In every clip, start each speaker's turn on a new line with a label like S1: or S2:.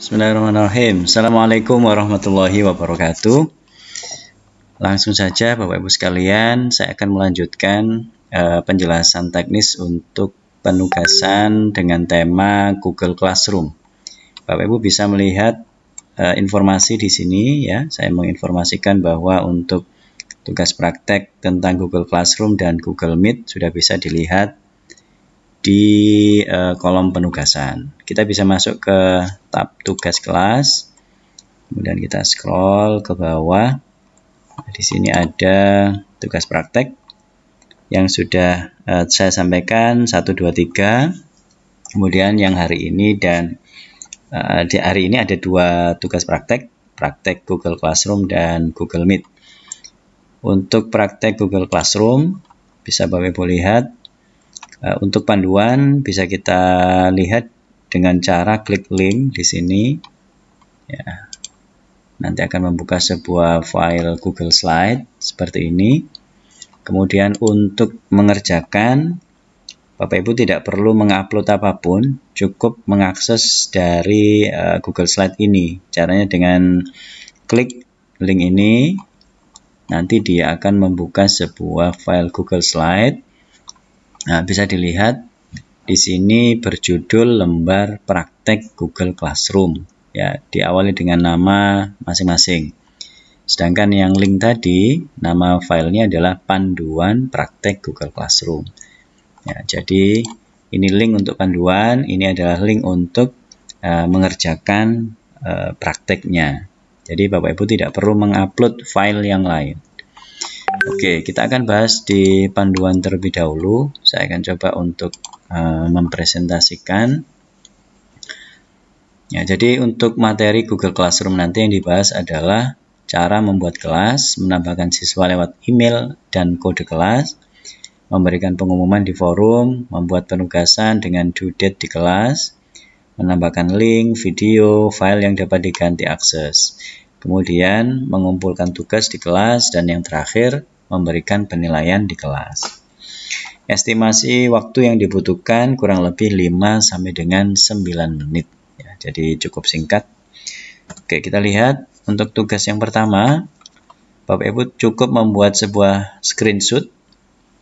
S1: Bismillahirrahmanirrahim. Assalamualaikum warahmatullahi wabarakatuh. Langsung saja Bapak Ibu sekalian, saya akan melanjutkan uh, penjelasan teknis untuk penugasan dengan tema Google Classroom. Bapak Ibu bisa melihat uh, informasi di sini ya. Saya menginformasikan bahwa untuk tugas praktek tentang Google Classroom dan Google Meet sudah bisa dilihat di e, kolom penugasan. Kita bisa masuk ke tab tugas kelas. Kemudian kita scroll ke bawah. Di sini ada tugas praktek yang sudah e, saya sampaikan 1 2 3. Kemudian yang hari ini dan e, di hari ini ada dua tugas praktek, praktek Google Classroom dan Google Meet. Untuk praktek Google Classroom bisa Bapak Ibu lihat Eh, untuk panduan bisa kita lihat dengan cara klik link di sini. Ya. Nanti akan membuka sebuah file Google Slide seperti ini. Kemudian untuk mengerjakan Bapak Ibu tidak perlu mengupload apapun, cukup mengakses dari uh, Google Slide ini. Caranya dengan klik link ini, nanti dia akan membuka sebuah file Google Slide. Nah, bisa dilihat di sini berjudul lembar praktek Google Classroom ya diawali dengan nama masing-masing. Sedangkan yang link tadi nama filenya adalah panduan praktek Google Classroom. Ya, jadi ini link untuk panduan, ini adalah link untuk uh, mengerjakan uh, prakteknya. Jadi Bapak Ibu tidak perlu mengupload file yang lain. Oke, kita akan bahas di panduan terlebih dahulu. Saya akan coba untuk uh, mempresentasikan. Ya, jadi untuk materi Google Classroom nanti yang dibahas adalah cara membuat kelas, menambahkan siswa lewat email dan kode kelas, memberikan pengumuman di forum, membuat penugasan dengan due date di kelas, menambahkan link, video, file yang dapat diganti akses kemudian mengumpulkan tugas di kelas, dan yang terakhir, memberikan penilaian di kelas. Estimasi waktu yang dibutuhkan kurang lebih 5 sampai dengan 9 menit. Ya, jadi cukup singkat. Oke, kita lihat untuk tugas yang pertama, Bapak Ibu cukup membuat sebuah screenshot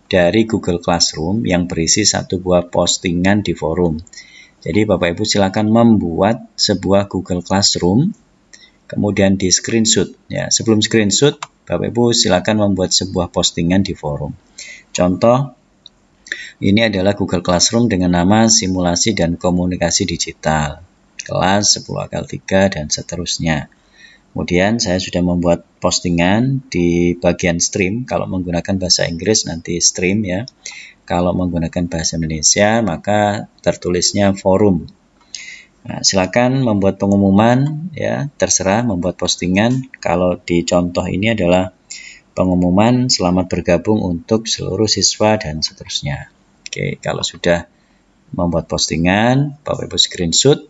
S1: dari Google Classroom yang berisi satu buah postingan di forum. Jadi Bapak Ibu silakan membuat sebuah Google Classroom kemudian di screenshot ya. Sebelum screenshot Bapak Ibu silakan membuat sebuah postingan di forum. Contoh, ini adalah Google Classroom dengan nama Simulasi dan Komunikasi Digital, kelas 10 akal 3 dan seterusnya. Kemudian saya sudah membuat postingan di bagian stream, kalau menggunakan bahasa Inggris nanti stream ya. Kalau menggunakan bahasa Indonesia maka tertulisnya forum Nah, silakan membuat pengumuman ya, terserah membuat postingan. Kalau di contoh ini adalah pengumuman selamat bergabung untuk seluruh siswa dan seterusnya. Oke, kalau sudah membuat postingan, Bapak Ibu screenshot,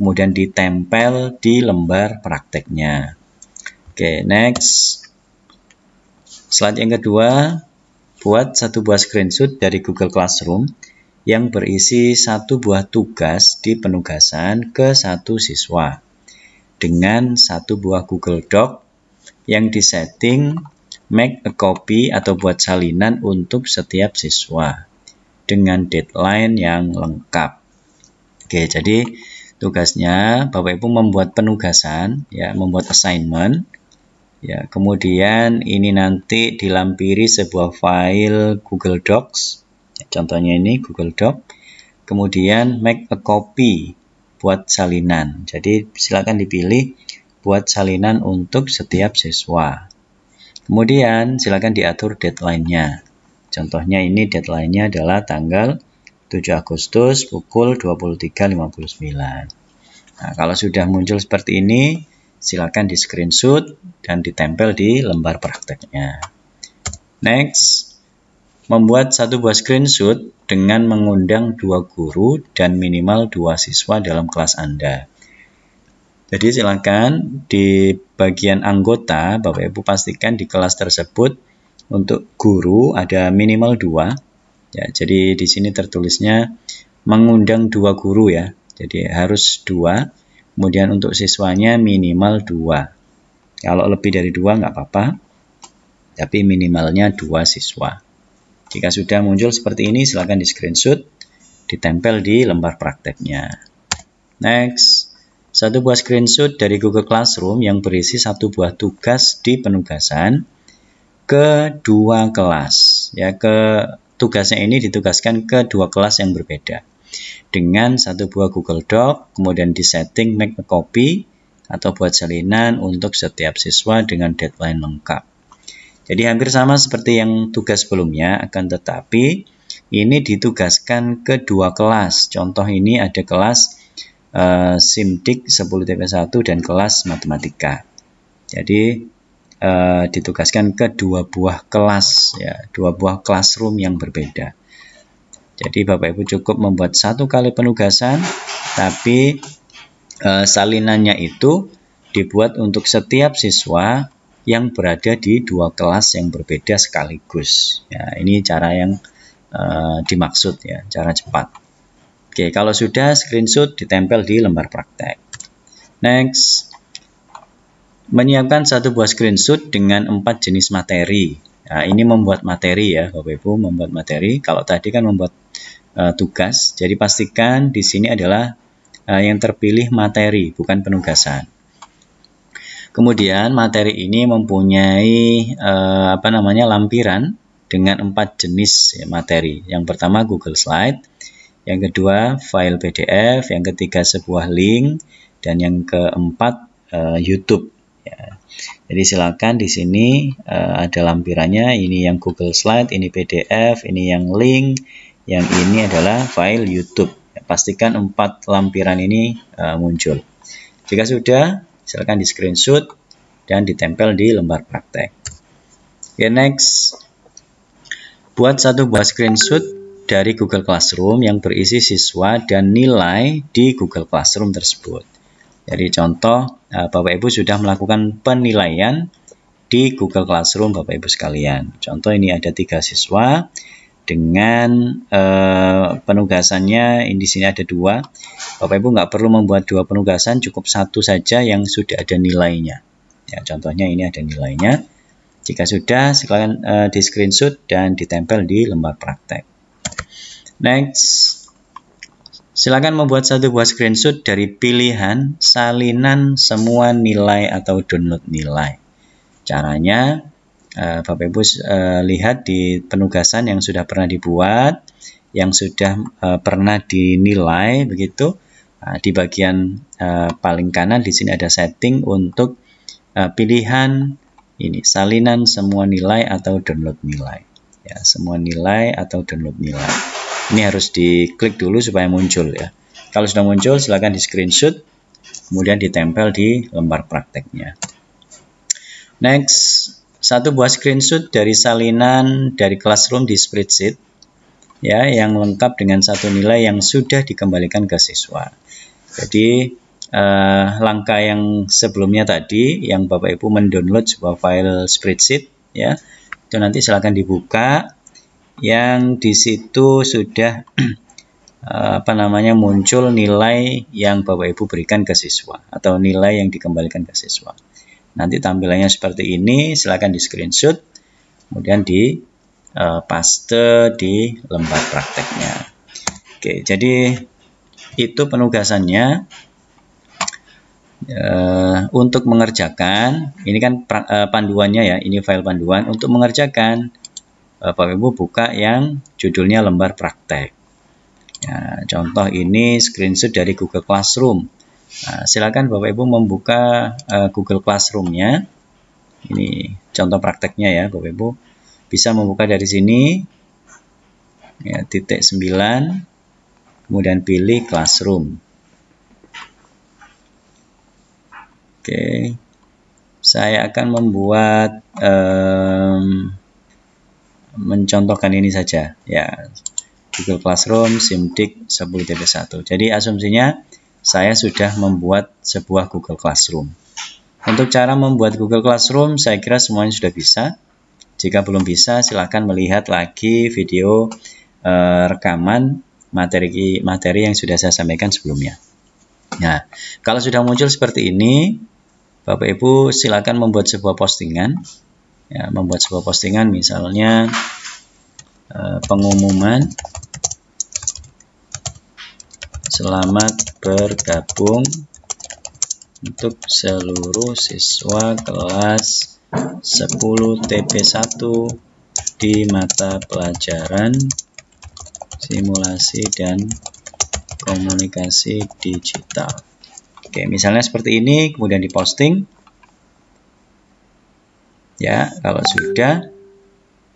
S1: kemudian ditempel di lembar prakteknya. Oke, next. selanjutnya yang kedua, buat satu buah screenshot dari Google Classroom yang berisi satu buah tugas di penugasan ke satu siswa dengan satu buah Google Doc yang disetting make a copy atau buat salinan untuk setiap siswa dengan deadline yang lengkap. Oke, jadi tugasnya Bapak Ibu membuat penugasan, ya, membuat assignment. Ya, kemudian ini nanti dilampiri sebuah file Google Docs Contohnya ini Google Doc. Kemudian make a copy buat salinan. Jadi silakan dipilih buat salinan untuk setiap siswa. Kemudian silakan diatur deadline-nya. Contohnya ini deadline-nya adalah tanggal 7 Agustus pukul 23.59. Nah, kalau sudah muncul seperti ini, silakan di screenshot dan ditempel di lembar prakteknya. Next, Membuat satu buah screenshot dengan mengundang dua guru dan minimal dua siswa dalam kelas Anda. Jadi silakan di bagian anggota Bapak Ibu pastikan di kelas tersebut untuk guru ada minimal dua. Ya, jadi di sini tertulisnya mengundang dua guru ya. Jadi harus dua. Kemudian untuk siswanya minimal dua. Kalau lebih dari dua nggak apa-apa, tapi minimalnya dua siswa. Jika sudah muncul seperti ini, silakan di screenshot, ditempel di lembar prakteknya. Next, satu buah screenshot dari Google Classroom yang berisi satu buah tugas di penugasan ke dua kelas. Ya, ke tugasnya ini ditugaskan ke dua kelas yang berbeda. Dengan satu buah Google Doc, kemudian di setting make a copy atau buat salinan untuk setiap siswa dengan deadline lengkap. Jadi hampir sama seperti yang tugas sebelumnya, akan tetapi ini ditugaskan ke dua kelas. Contoh ini ada kelas uh, SIMDIK 10 TP1 dan kelas matematika. Jadi uh, ditugaskan ke dua buah kelas ya, dua buah classroom yang berbeda. Jadi Bapak Ibu cukup membuat satu kali penugasan tapi uh, salinannya itu dibuat untuk setiap siswa yang berada di dua kelas yang berbeda sekaligus. Ya, ini cara yang uh, dimaksud ya, cara cepat. Oke, kalau sudah screenshot ditempel di lembar praktek. Next, menyiapkan satu buah screenshot dengan empat jenis materi. Nah, ini membuat materi ya, Bapak Ibu, membuat materi. Kalau tadi kan membuat uh, tugas, jadi pastikan di sini adalah uh, yang terpilih materi, bukan penugasan. Kemudian materi ini mempunyai eh, apa namanya lampiran dengan empat jenis ya, materi. Yang pertama Google Slide, yang kedua file PDF, yang ketiga sebuah link, dan yang keempat eh, YouTube. Ya. Jadi silakan di sini eh, ada lampirannya. Ini yang Google Slide, ini PDF, ini yang link, yang ini adalah file YouTube. Ya, pastikan empat lampiran ini uh, muncul. Jika sudah, silakan di screenshot dan ditempel di lembar praktek. Oke, okay, next. Buat satu buah screenshot dari Google Classroom yang berisi siswa dan nilai di Google Classroom tersebut. Jadi contoh, eh, Bapak Ibu sudah melakukan penilaian di Google Classroom Bapak Ibu sekalian. Contoh ini ada tiga siswa, dengan eh, penugasannya ini di sini ada dua Bapak Ibu nggak perlu membuat dua penugasan cukup satu saja yang sudah ada nilainya ya contohnya ini ada nilainya jika sudah silakan eh, di screenshot dan ditempel di lembar praktek next silakan membuat satu buah screenshot dari pilihan salinan semua nilai atau download nilai caranya Eh, Bapak Ibu eh, lihat di penugasan yang sudah pernah dibuat, yang sudah eh, pernah dinilai begitu. di bagian paling kanan di sini ada setting untuk pilihan ini salinan semua nilai atau download nilai. Ya, semua nilai atau download nilai. Ini harus diklik dulu supaya muncul ya. Kalau sudah muncul silakan di screenshot kemudian ditempel di lembar prakteknya. Next, satu buah screenshot dari salinan dari classroom di spreadsheet ya yang lengkap dengan satu nilai yang sudah dikembalikan ke siswa. Jadi eh, langkah yang sebelumnya tadi yang Bapak Ibu mendownload sebuah file spreadsheet ya itu nanti silahkan dibuka yang di situ sudah eh, apa namanya muncul nilai yang Bapak Ibu berikan ke siswa atau nilai yang dikembalikan ke siswa. Nanti tampilannya seperti ini, silahkan di screenshot, kemudian di uh, paste di lembar prakteknya. Oke, jadi itu penugasannya. Uh, untuk mengerjakan, ini kan pra, uh, panduannya ya, ini file panduan. Untuk mengerjakan, Bapak Ibu buka yang judulnya lembar praktek. Nah, contoh ini screenshot dari Google Classroom Nah, silakan Bapak Ibu membuka uh, Google Classroom-nya. Ini contoh prakteknya ya Bapak Ibu. Bisa membuka dari sini. Ya, titik 9. Kemudian pilih Classroom. Oke. Saya akan membuat um, mencontohkan ini saja ya Google Classroom Simdik 10.1 jadi asumsinya saya sudah membuat sebuah Google Classroom. Untuk cara membuat Google Classroom, saya kira semuanya sudah bisa. Jika belum bisa, silakan melihat lagi video e, rekaman materi, materi yang sudah saya sampaikan sebelumnya. Nah, kalau sudah muncul seperti ini, Bapak Ibu silakan membuat sebuah postingan. Ya, membuat sebuah postingan misalnya e, pengumuman selamat bergabung untuk seluruh siswa kelas 10 TP1 di mata pelajaran simulasi dan komunikasi digital. Oke, misalnya seperti ini kemudian diposting. Ya, kalau sudah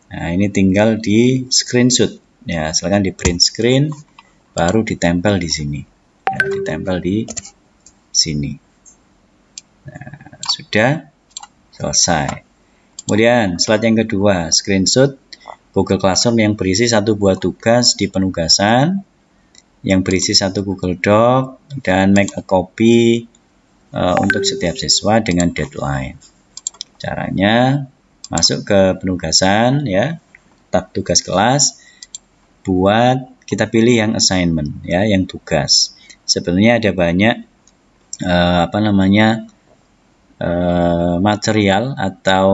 S1: Nah, ini tinggal di screenshot. Ya, silakan di print screen baru ditempel di sini ya, ditempel di sini nah, sudah selesai kemudian slide yang kedua screenshot Google Classroom yang berisi satu buah tugas di penugasan yang berisi satu Google Doc dan make a copy uh, untuk setiap siswa dengan deadline caranya masuk ke penugasan ya tab tugas kelas buat kita pilih yang assignment ya, yang tugas. Sebenarnya ada banyak uh, apa namanya uh, material atau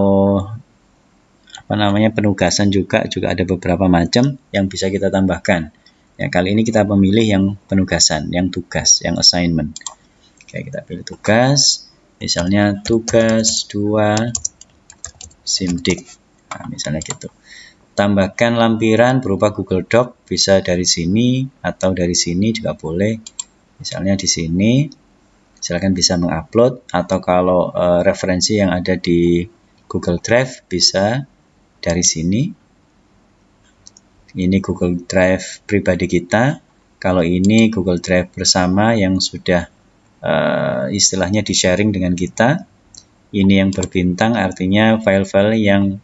S1: apa namanya penugasan juga juga ada beberapa macam yang bisa kita tambahkan. Ya, kali ini kita memilih yang penugasan, yang tugas, yang assignment. Oke, kita pilih tugas, misalnya tugas dua simdik. Nah, misalnya gitu tambahkan lampiran berupa Google Doc bisa dari sini atau dari sini juga boleh misalnya di sini silahkan bisa mengupload atau kalau uh, referensi yang ada di Google Drive bisa dari sini ini Google Drive pribadi kita kalau ini Google Drive bersama yang sudah uh, istilahnya di sharing dengan kita ini yang berbintang artinya file-file yang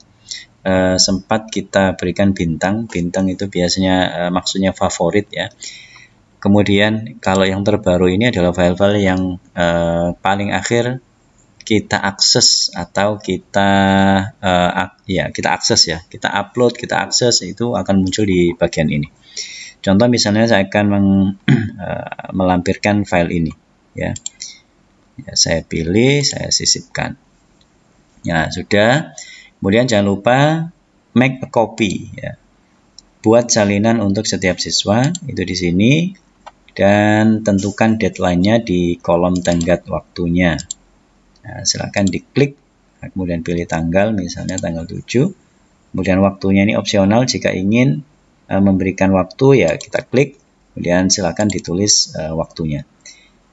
S1: eh, sempat kita berikan bintang. Bintang itu biasanya eh, maksudnya favorit ya. Kemudian kalau yang terbaru ini adalah file-file yang eh, paling akhir kita akses atau kita eh, ak ya kita akses ya kita upload kita akses itu akan muncul di bagian ini contoh misalnya saya akan meng, eh, melampirkan file ini ya. ya saya pilih saya sisipkan ya sudah Kemudian jangan lupa make a copy ya. Buat salinan untuk setiap siswa itu di sini dan tentukan deadline-nya di kolom tenggat waktunya. Nah, silakan diklik kemudian pilih tanggal misalnya tanggal 7. Kemudian waktunya ini opsional jika ingin e, memberikan waktu ya kita klik kemudian silakan ditulis e, waktunya.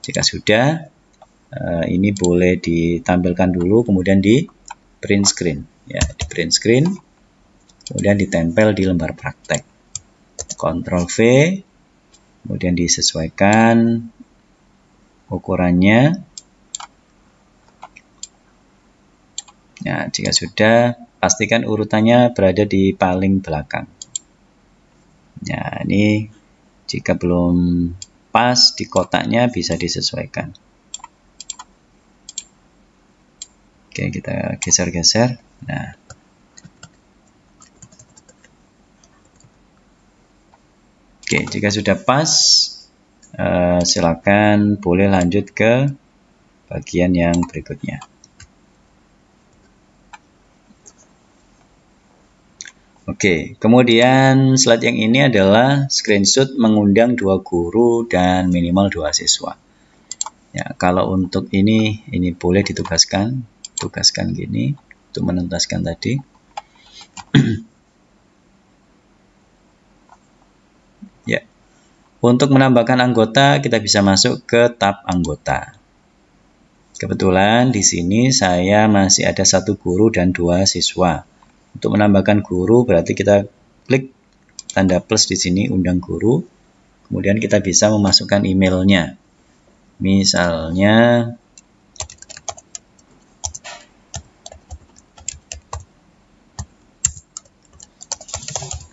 S1: Jika sudah e, ini boleh ditampilkan dulu kemudian di print screen ya di print screen kemudian ditempel di lembar praktek Ctrl V kemudian disesuaikan ukurannya Nah, jika sudah, pastikan urutannya berada di paling belakang. Nah, ini jika belum pas di kotaknya bisa disesuaikan. Oke, kita geser-geser. Nah. Oke, jika sudah pas, uh, silakan boleh lanjut ke bagian yang berikutnya. Oke, kemudian slide yang ini adalah screenshot mengundang dua guru dan minimal dua siswa. Ya, kalau untuk ini, ini boleh ditugaskan tugaskan gini untuk menuntaskan tadi ya untuk menambahkan anggota kita bisa masuk ke tab anggota kebetulan di sini saya masih ada satu guru dan dua siswa untuk menambahkan guru berarti kita klik tanda plus di sini undang guru kemudian kita bisa memasukkan emailnya misalnya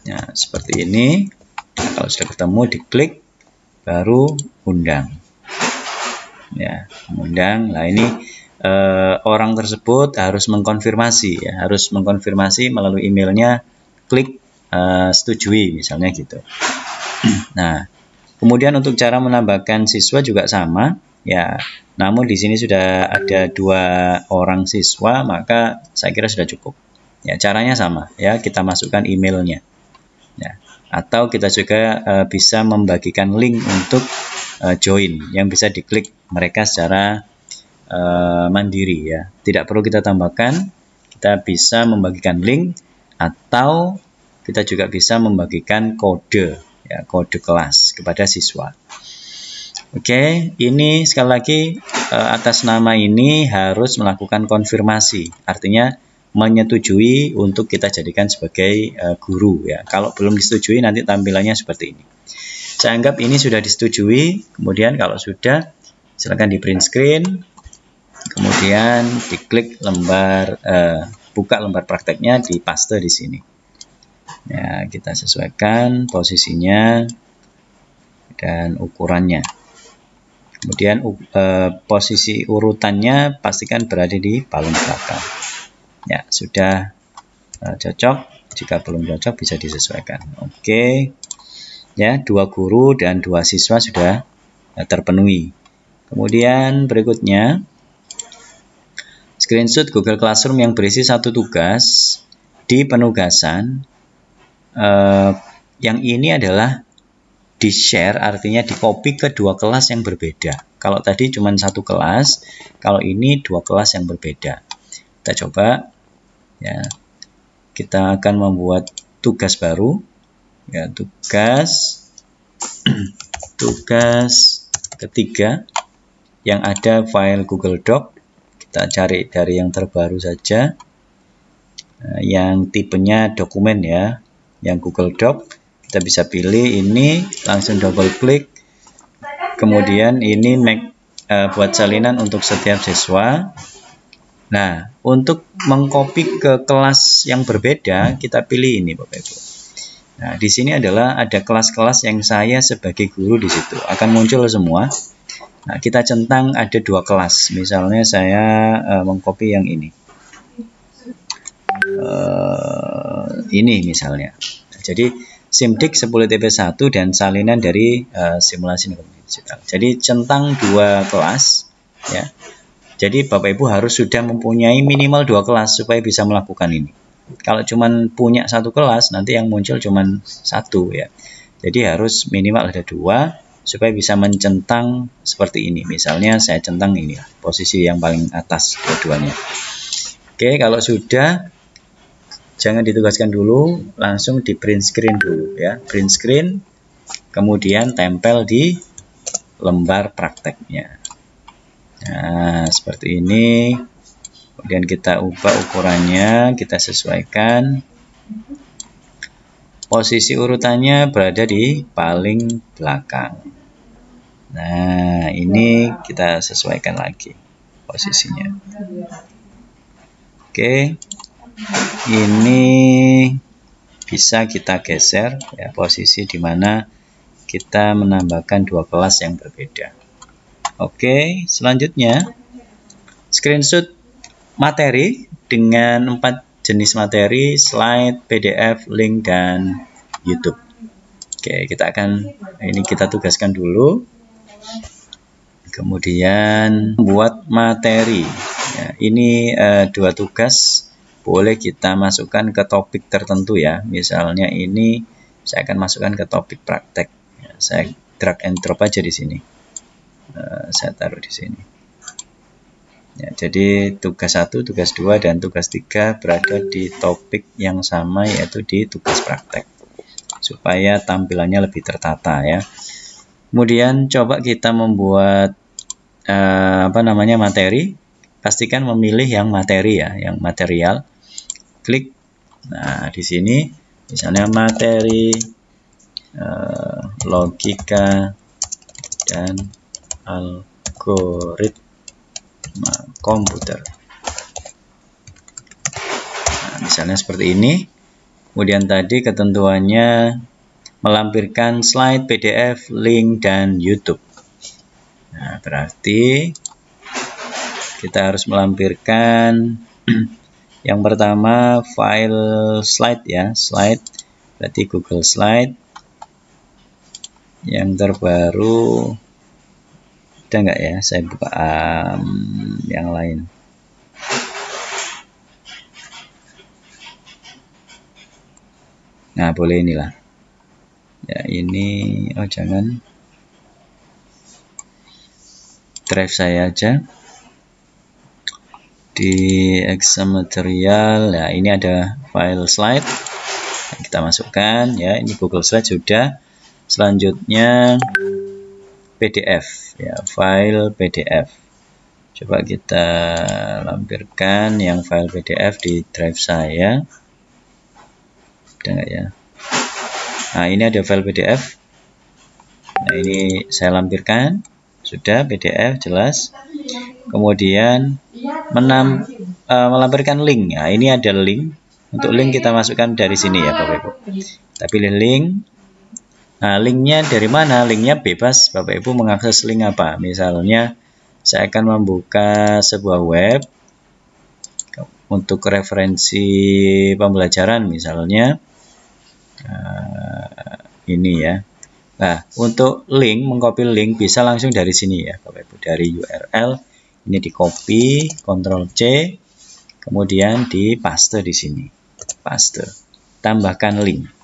S1: Nah, seperti ini. Kalau sudah ketemu, diklik, baru undang. Ya, undang. Nah, ini eh, orang tersebut harus mengkonfirmasi, ya, harus mengkonfirmasi melalui emailnya, klik eh, setujui, misalnya gitu. nah, kemudian untuk cara menambahkan siswa juga sama, ya. Namun di sini sudah ada dua orang siswa, maka saya kira sudah cukup. Ya, caranya sama, ya. Kita masukkan emailnya ya. Atau kita juga uh, bisa membagikan link untuk uh, join yang bisa diklik mereka secara uh, mandiri ya. Tidak perlu kita tambahkan, kita bisa membagikan link atau kita juga bisa membagikan kode ya, kode kelas kepada siswa. Oke, ini sekali lagi atas nama ini harus melakukan konfirmasi. Artinya menyetujui untuk kita jadikan sebagai uh, guru ya. Kalau belum disetujui nanti tampilannya seperti ini. Saya anggap ini sudah disetujui, kemudian kalau sudah silakan di print screen, kemudian diklik lembar uh, buka lembar prakteknya di paste di sini. Ya, kita sesuaikan posisinya dan ukurannya. Kemudian uh, posisi urutannya pastikan berada di paling belakang ya sudah uh, cocok jika belum cocok bisa disesuaikan oke okay. ya dua guru dan dua siswa sudah uh, terpenuhi kemudian berikutnya screenshot Google Classroom yang berisi satu tugas di penugasan uh, yang ini adalah di share artinya di copy ke dua kelas yang berbeda. Kalau tadi cuma satu kelas, kalau ini dua kelas yang berbeda. Kita coba ya kita akan membuat tugas baru ya tugas tugas ketiga yang ada file Google Doc kita cari dari yang terbaru saja eh, yang tipenya dokumen ya yang Google Doc kita bisa pilih ini langsung double klik kemudian ini make, uh, buat salinan untuk setiap siswa Nah, untuk mengcopy ke kelas yang berbeda, kita pilih ini Bapak Ibu. Nah, di sini adalah ada kelas-kelas yang saya sebagai guru di situ akan muncul semua. Nah, kita centang ada dua kelas. Misalnya saya uh, mengcopy yang ini. Uh, ini misalnya. Jadi Simdik 10 TP1 dan salinan dari uh, simulasi digital. Jadi centang dua kelas ya. Jadi Bapak Ibu harus sudah mempunyai minimal dua kelas supaya bisa melakukan ini. Kalau cuma punya satu kelas, nanti yang muncul cuma satu ya. Jadi harus minimal ada dua supaya bisa mencentang seperti ini. Misalnya saya centang ini, posisi yang paling atas keduanya. Oke, kalau sudah jangan ditugaskan dulu, langsung di print screen dulu ya. Print screen, kemudian tempel di lembar prakteknya. Nah, seperti ini. Kemudian kita ubah ukurannya, kita sesuaikan. Posisi urutannya berada di paling belakang. Nah, ini kita sesuaikan lagi posisinya. Oke. Ini bisa kita geser ya posisi di mana kita menambahkan dua kelas yang berbeda. Oke, selanjutnya screenshot materi dengan empat jenis materi, slide, PDF, link, dan YouTube. Oke, kita akan ini kita tugaskan dulu. Kemudian buat materi. Ya, ini eh, dua tugas boleh kita masukkan ke topik tertentu ya. Misalnya ini saya akan masukkan ke topik praktek. Ya, saya drag and drop aja di sini. Eh, saya taruh di sini ya, jadi tugas 1, tugas 2, dan tugas 3 berada di topik yang sama yaitu di tugas praktek supaya tampilannya lebih tertata ya kemudian coba kita membuat eh, apa namanya materi pastikan memilih yang materi ya yang material klik nah di sini misalnya materi eh, logika dan algoritma komputer. Nah, misalnya seperti ini. Kemudian tadi ketentuannya melampirkan slide, PDF, link, dan YouTube. Nah, berarti kita harus melampirkan yang pertama file slide ya, slide berarti Google Slide. Yang terbaru ada nggak ya saya buka um, yang lain nah boleh inilah ya ini oh jangan drive saya aja di exam material ya ini ada file slide kita masukkan ya ini Google Slide sudah selanjutnya PDF ya file PDF coba kita lampirkan yang file PDF di drive saya enggak ya nah ini ada file PDF nah ini saya lampirkan sudah PDF jelas kemudian menam, uh, melampirkan link nah ini ada link untuk link kita masukkan dari sini ya Bapak Ibu Tapi link link Nah, linknya dari mana? Linknya bebas, Bapak Ibu mengakses link apa? Misalnya, saya akan membuka sebuah web untuk referensi pembelajaran misalnya uh, ini ya. Nah, untuk link, mengcopy link bisa langsung dari sini ya, Bapak Ibu, dari URL. Ini di copy, Ctrl C, kemudian di paste di sini. Paste. Tambahkan link.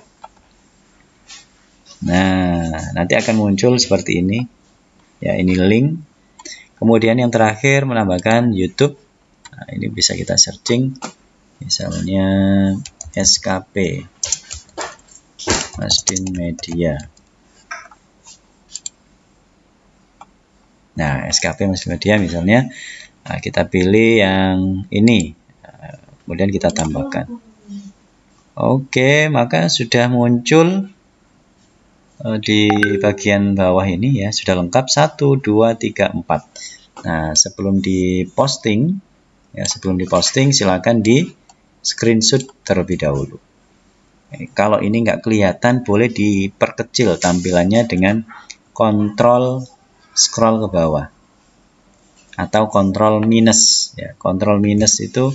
S1: Nah, nanti akan muncul seperti ini. Ya, ini link. Kemudian yang terakhir menambahkan YouTube. Nah, ini bisa kita searching. Misalnya SKP. Mastin Media. Nah, SKP Mastin Media misalnya. Nah, kita pilih yang ini. Nah, kemudian kita tambahkan. Oke, maka sudah muncul Eh, di bagian bawah ini ya sudah lengkap 1 2 3 4. Nah, sebelum diposting ya sebelum diposting silakan di screenshot terlebih dahulu. Eh, kalau ini nggak kelihatan boleh diperkecil tampilannya dengan kontrol scroll ke bawah atau kontrol minus ya. Kontrol minus itu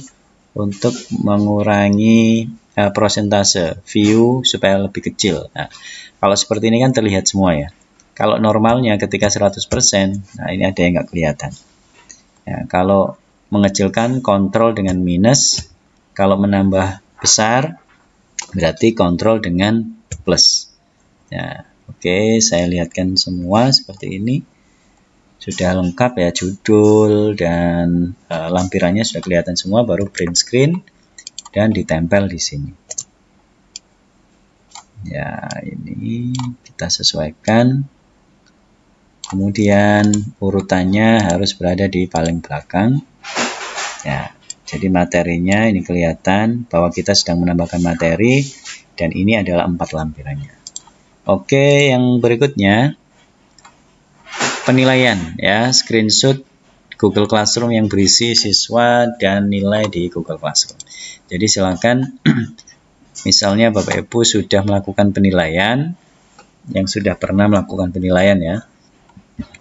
S1: untuk mengurangi Eh, prosentase view supaya lebih kecil. Nah, kalau seperti ini kan terlihat semua ya. Kalau normalnya ketika 100%, nah ini ada yang nggak kelihatan. Ya, kalau mengecilkan kontrol dengan minus, kalau menambah besar berarti kontrol dengan plus. Ya, Oke, okay, saya lihatkan semua seperti ini. Sudah lengkap ya judul dan uh, lampirannya sudah kelihatan semua baru print screen dan ditempel di sini ya ini kita sesuaikan kemudian urutannya harus berada di paling belakang ya jadi materinya ini kelihatan bahwa kita sedang menambahkan materi dan ini adalah empat lampirannya oke yang berikutnya penilaian ya screenshot Google Classroom yang berisi siswa dan nilai di Google Classroom. Jadi silakan misalnya Bapak Ibu sudah melakukan penilaian yang sudah pernah melakukan penilaian ya.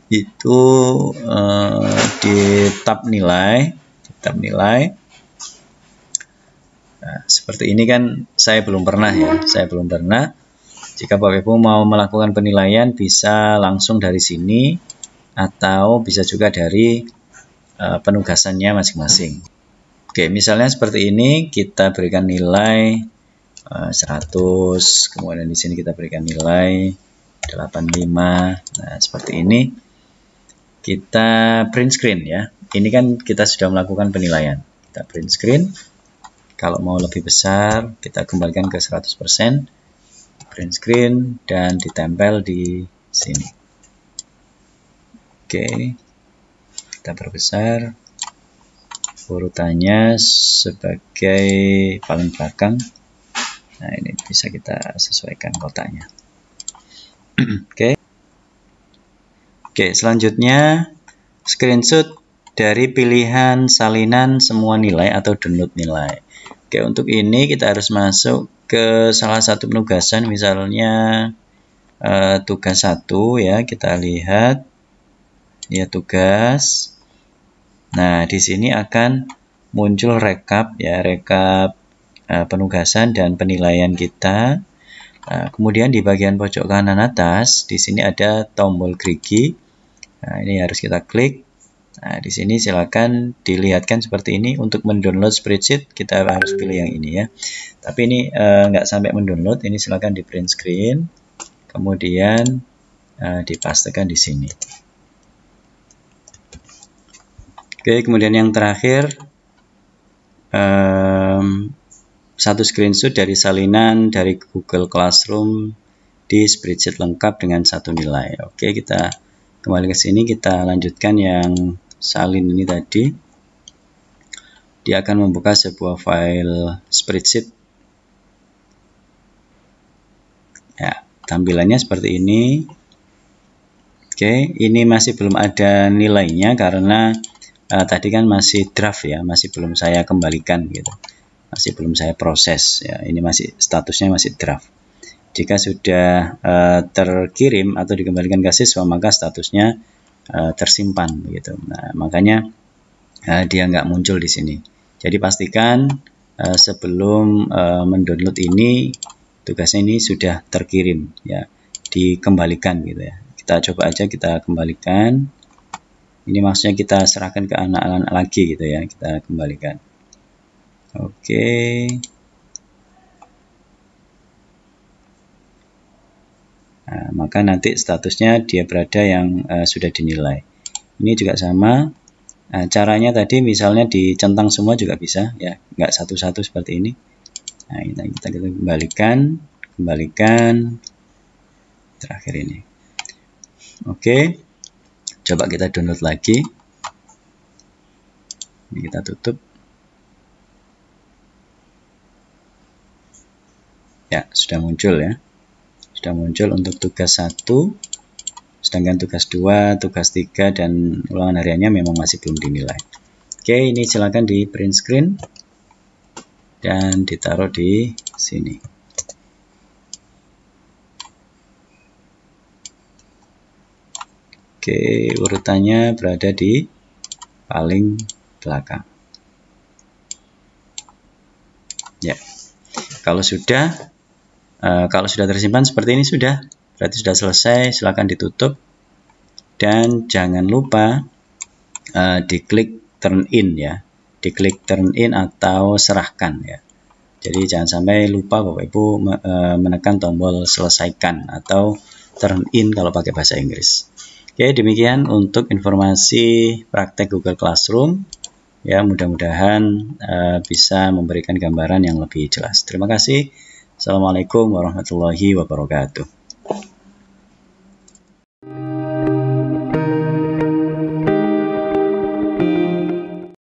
S1: Itu eh, di tab nilai, di tab nilai. Nah, seperti ini kan saya belum pernah ya, saya belum pernah. Jika Bapak Ibu mau melakukan penilaian bisa langsung dari sini atau bisa juga dari Eh, penugasannya masing-masing. Oke, misalnya seperti ini kita berikan nilai 100, eh, kemudian di sini kita berikan nilai 85. Nah, seperti ini kita print screen ya. Ini kan kita sudah melakukan penilaian. Kita print screen. Kalau mau lebih besar, kita kembalikan ke 100%. Print screen dan ditempel di sini. Oke kita perbesar urutannya sebagai paling belakang nah ini bisa kita sesuaikan kotaknya oke okay. oke okay, selanjutnya screenshot dari pilihan salinan semua nilai atau download nilai oke okay, untuk ini kita harus masuk ke salah satu penugasan misalnya uh, tugas satu ya kita lihat ya tugas Nah, di sini akan muncul rekap ya, rekap uh, penugasan dan penilaian kita. Uh, kemudian di bagian pojok kanan atas, di sini ada tombol gerigi. Nah, ini harus kita klik. Nah, di sini silakan dilihatkan seperti ini untuk mendownload spreadsheet kita harus pilih yang ini ya. Tapi ini uh, nggak sampai mendownload, ini silakan di print screen. Kemudian uh, eh, dipastikan di sini. Oke, kemudian yang terakhir um, satu screenshot dari salinan dari Google Classroom di spreadsheet lengkap dengan satu nilai. Oke, kita kembali ke sini kita lanjutkan yang salin ini tadi. Dia akan membuka sebuah file spreadsheet. Ya, tampilannya seperti ini. Oke, ini masih belum ada nilainya karena uh, tadi kan masih draft ya masih belum saya kembalikan gitu masih belum saya proses ya ini masih statusnya masih draft jika sudah uh, terkirim atau dikembalikan ke siswa maka statusnya uh, tersimpan gitu. nah makanya uh, dia nggak muncul di sini jadi pastikan uh, sebelum uh, mendownload ini tugasnya ini sudah terkirim ya dikembalikan gitu ya kita coba aja kita kembalikan ini maksudnya kita serahkan ke anak-anak lagi gitu ya kita kembalikan oke okay. nah, maka nanti statusnya dia berada yang uh, sudah dinilai ini juga sama nah, caranya tadi misalnya dicentang semua juga bisa ya nggak satu-satu seperti ini nah kita, kita, kita kembalikan kembalikan terakhir ini oke okay coba kita download lagi ini kita tutup ya sudah muncul ya sudah muncul untuk tugas 1 sedangkan tugas 2, tugas 3 dan ulangan hariannya memang masih belum dinilai oke ini silakan di print screen dan ditaruh di sini Oke, urutannya berada di paling belakang. Ya. Kalau sudah e, kalau sudah tersimpan seperti ini sudah, berarti sudah selesai, silakan ditutup. Dan jangan lupa e, diklik turn in ya. Diklik turn in atau serahkan ya. Jadi jangan sampai lupa Bapak Ibu eh, menekan tombol selesaikan atau turn in kalau pakai bahasa Inggris. Oke, demikian untuk informasi praktek Google Classroom. Ya, mudah-mudahan uh, bisa memberikan gambaran yang lebih jelas. Terima kasih. Assalamualaikum warahmatullahi wabarakatuh.